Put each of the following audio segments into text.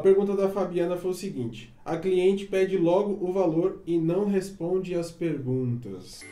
A pergunta da Fabiana foi o seguinte: a cliente pede logo o valor e não responde as perguntas.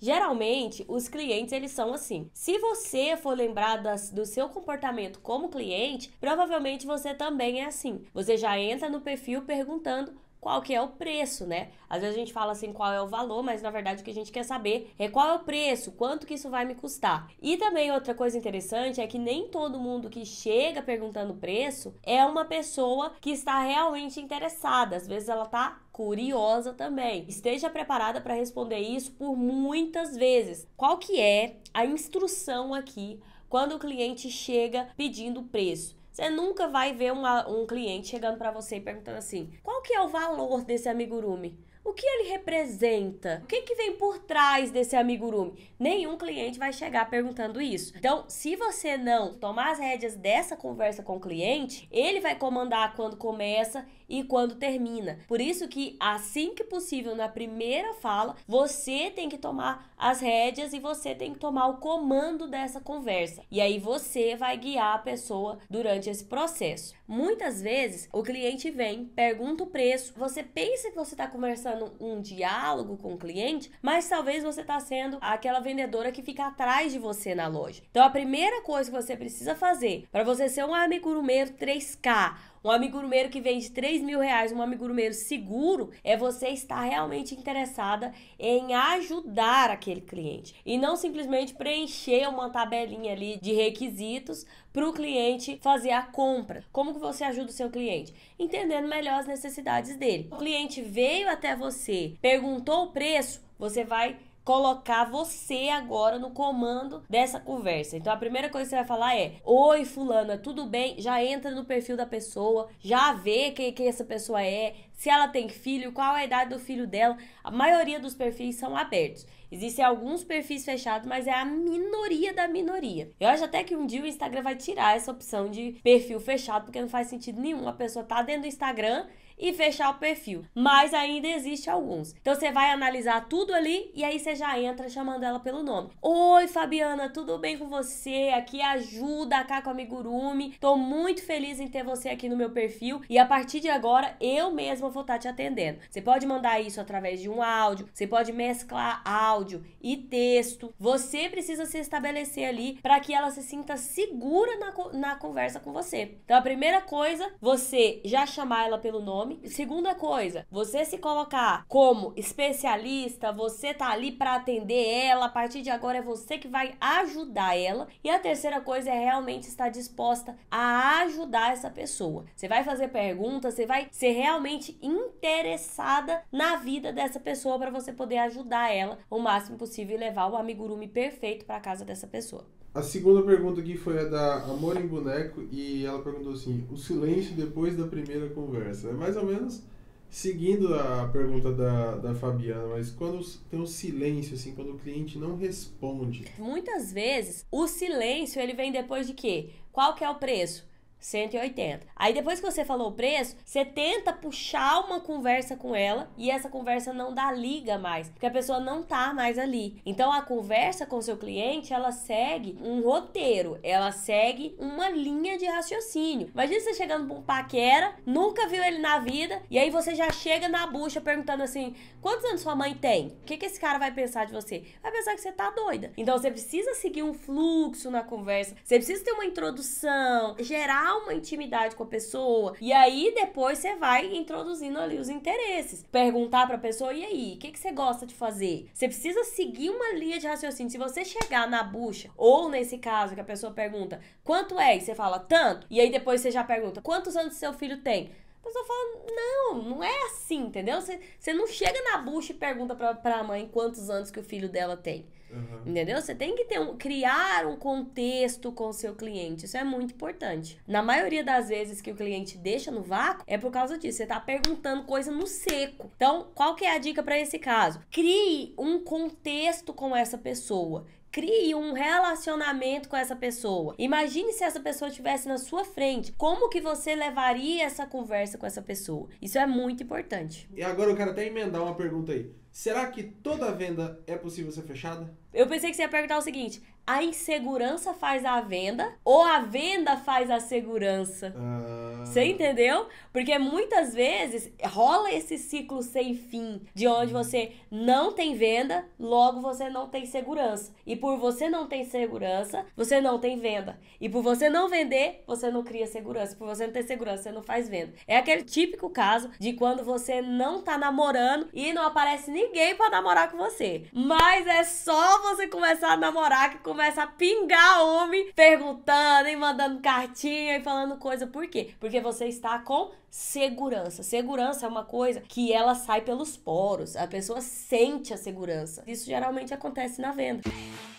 Geralmente, os clientes eles são assim. Se você for lembrar das, do seu comportamento como cliente, provavelmente você também é assim. Você já entra no perfil perguntando qual que é o preço, né? Às vezes a gente fala assim qual é o valor, mas na verdade o que a gente quer saber é qual é o preço, quanto que isso vai me custar. E também outra coisa interessante é que nem todo mundo que chega perguntando o preço é uma pessoa que está realmente interessada. Às vezes ela está curiosa também. Esteja preparada para responder isso por muitas vezes. Qual que é a instrução aqui quando o cliente chega pedindo preço? Você nunca vai ver uma, um cliente chegando para você e perguntando assim: qual que é o valor desse amigurumi? O que ele representa? O que, que vem por trás desse amigurumi? Nenhum cliente vai chegar perguntando isso. Então, se você não tomar as rédeas dessa conversa com o cliente, ele vai comandar quando começa, e quando termina. Por isso que assim que possível na primeira fala, você tem que tomar as rédeas e você tem que tomar o comando dessa conversa. E aí você vai guiar a pessoa durante esse processo. Muitas vezes o cliente vem, pergunta o preço, você pensa que você está conversando um diálogo com o cliente, mas talvez você está sendo aquela vendedora que fica atrás de você na loja. Então a primeira coisa que você precisa fazer para você ser um amigurumeiro 3K um amigurumeiro que vende 3 mil reais, um amigurumeiro seguro, é você estar realmente interessada em ajudar aquele cliente. E não simplesmente preencher uma tabelinha ali de requisitos para o cliente fazer a compra. Como que você ajuda o seu cliente? Entendendo melhor as necessidades dele. O cliente veio até você, perguntou o preço, você vai colocar você agora no comando dessa conversa. Então a primeira coisa que você vai falar é: Oi, Fulana, é tudo bem? Já entra no perfil da pessoa, já vê quem, quem essa pessoa é, se ela tem filho, qual é a idade do filho dela. A maioria dos perfis são abertos. Existem alguns perfis fechados, mas é a minoria da minoria. Eu acho até que um dia o Instagram vai tirar essa opção de perfil fechado, porque não faz sentido nenhum. A pessoa tá dentro do Instagram e fechar o perfil. Mas ainda existe alguns. Então você vai analisar tudo ali e aí você já entra chamando ela pelo nome. Oi, Fabiana, tudo bem com você? Aqui ajuda é a Kako Amigurumi. Tô muito feliz em ter você aqui no meu perfil e a partir de agora eu mesma vou estar tá te atendendo. Você pode mandar isso através de um áudio, você pode mesclar áudio e texto. Você precisa se estabelecer ali para que ela se sinta segura na, na conversa com você. Então a primeira coisa, você já chamar ela pelo nome nome. Segunda coisa, você se colocar como especialista, você tá ali para atender ela, a partir de agora é você que vai ajudar ela. E a terceira coisa é realmente estar disposta a ajudar essa pessoa. Você vai fazer perguntas, você vai ser realmente interessada na vida dessa pessoa para você poder ajudar ela o máximo possível e levar o amigurumi perfeito para casa dessa pessoa. A segunda pergunta aqui foi a da Amor em Boneco e ela perguntou assim: o silêncio depois da primeira conversa. É mais ou menos seguindo a pergunta da, da Fabiana, mas quando tem um silêncio, assim, quando o cliente não responde. Muitas vezes o silêncio ele vem depois de quê? Qual que é o preço? 180. Aí depois que você falou o preço, você tenta puxar uma conversa com ela e essa conversa não dá liga mais, porque a pessoa não tá mais ali. Então a conversa com seu cliente, ela segue um roteiro, ela segue uma linha de raciocínio. Imagina você chegando pra um paquera, nunca viu ele na vida, e aí você já chega na bucha perguntando assim: quantos anos sua mãe tem? O que, que esse cara vai pensar de você? Vai pensar que você tá doida. Então você precisa seguir um fluxo na conversa, você precisa ter uma introdução, gerar uma intimidade com a pessoa. E aí depois você vai introduzindo ali os interesses. Perguntar pra pessoa: e aí, o que, que você gosta de fazer? Você precisa seguir uma linha de raciocínio. Se você chegar na bucha, ou nesse caso que a pessoa pergunta: quanto é? E você fala: tanto. E aí depois você já pergunta: quantos anos seu filho tem? A pessoa fala, não, não é assim, entendeu? Você, você não chega na bucha e pergunta pra, pra mãe quantos anos que o filho dela tem. Uhum. Entendeu? Você tem que ter um, criar um contexto com o seu cliente. Isso é muito importante. Na maioria das vezes que o cliente deixa no vácuo, é por causa disso. Você tá perguntando coisa no seco. Então, qual que é a dica para esse caso? Crie um contexto com essa pessoa crie um relacionamento com essa pessoa. Imagine se essa pessoa estivesse na sua frente, como que você levaria essa conversa com essa pessoa? Isso é muito importante. E agora eu quero até emendar uma pergunta aí. Será que toda venda é possível ser fechada? Eu pensei que você ia perguntar o seguinte: a insegurança faz a venda ou a venda faz a segurança. Ah. Você entendeu? Porque muitas vezes rola esse ciclo sem fim, de onde uhum. você não tem venda, logo você não tem segurança. E por você não ter segurança, você não tem venda. E por você não vender, você não cria segurança. Por você não ter segurança, você não faz venda. É aquele típico caso de quando você não tá namorando e não aparece ninguém para namorar com você. Mas é só você começar a namorar que começa começa a pingar homem perguntando e mandando cartinha e falando coisa. Por quê? Porque você está com segurança. Segurança é uma coisa que ela sai pelos poros. A pessoa sente a segurança. Isso geralmente acontece na venda.